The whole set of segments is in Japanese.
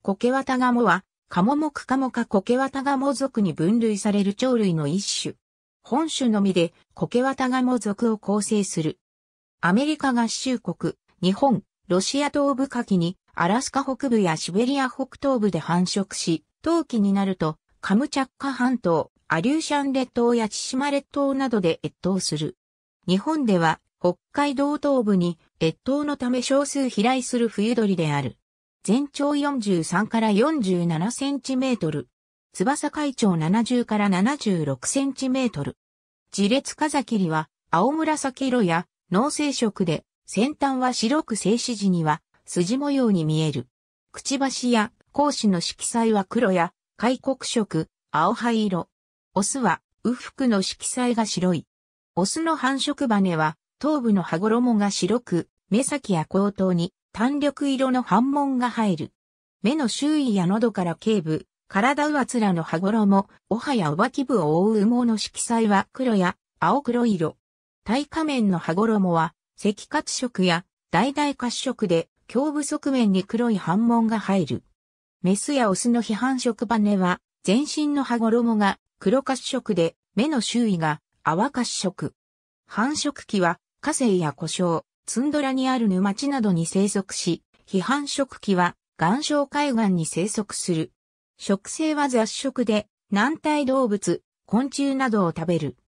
コケワタガモは、カモモクカモカコケワタガモ属に分類される鳥類の一種。本種のみでコケワタガモ属を構成する。アメリカ合衆国、日本、ロシア東部下記にアラスカ北部やシベリア北東部で繁殖し、冬季になるとカムチャッカ半島、アリューシャン列島や千島列島などで越冬する。日本では北海道東部に越冬のため少数飛来する冬鳥である。全長43から47センチメートル。翼海長70から76センチメートル。自列ザ切りは青紫色や脳性色で、先端は白く静止時には筋模様に見える。くちばしや甲子の色彩は黒や開国色、青灰色。オスは右腹の色彩が白い。オスの繁殖羽は頭部の羽衣が白く、目先や後頭に単緑色の反紋が入る。目の周囲や喉から頸部、体上つらの羽衣、おはやおばき部を覆う羽毛の色彩は黒や青黒色。体下面の羽衣は赤褐色や大々褐色で胸部側面に黒い反紋が入る。メスやオスの非色。バ羽は全身の羽衣が黒褐色で目の周囲が淡褐色。繁殖期は火星や故障、ツンドラにある沼地などに生息し、批判食期は岩礁海岸に生息する。食性は雑食で、軟体動物、昆虫などを食べる。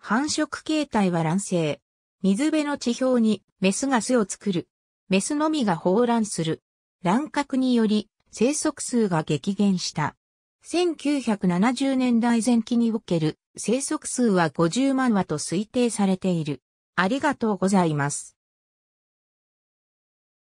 繁殖形態は卵生。水辺の地表にメスが巣を作る。メスのみが放卵する。乱獲により生息数が激減した。1970年代前期における生息数は50万羽と推定されている。ありがとうございます。